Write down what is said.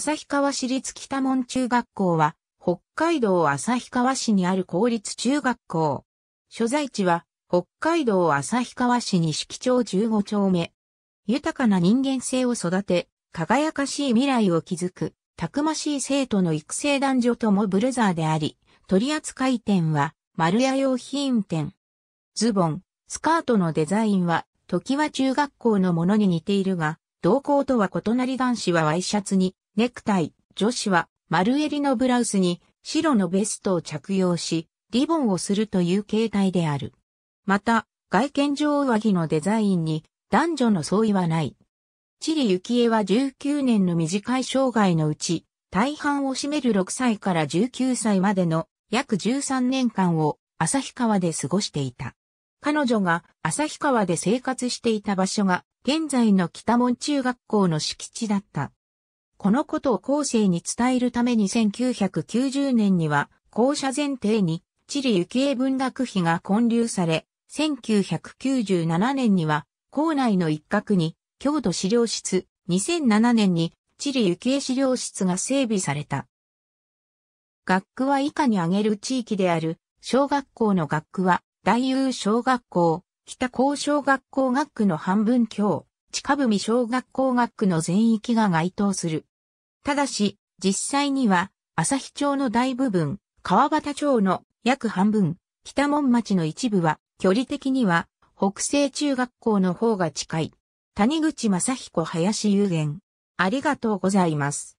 旭川市立北門中学校は、北海道旭川市にある公立中学校。所在地は、北海道旭川市錦町15丁目。豊かな人間性を育て、輝かしい未来を築く、たくましい生徒の育成男女ともブルザーであり、取扱店は、丸屋用品店。ズボン、スカートのデザインは、時は中学校のものに似ているが、同校とは異なり男子はワイシャツに、ネクタイ、女子は丸襟のブラウスに白のベストを着用し、リボンをするという形態である。また、外見上上着のデザインに男女の相違はない。チリユキエは19年の短い生涯のうち、大半を占める6歳から19歳までの約13年間を旭川で過ごしていた。彼女が旭川で生活していた場所が現在の北門中学校の敷地だった。このことを後世に伝えるために1990年には、校舎前提に、地理行方文学費が建立され、1997年には、校内の一角に、郷土資料室、2007年に、地理行方資料室が整備された。学区は以下に挙げる地域である、小学校の学区は、大雄小学校、北高小学校学区の半分強、近文小学校学区の全域が該当する。ただし、実際には、日町の大部分、川端町の約半分、北門町の一部は、距離的には、北西中学校の方が近い。谷口正彦林有限。ありがとうございます。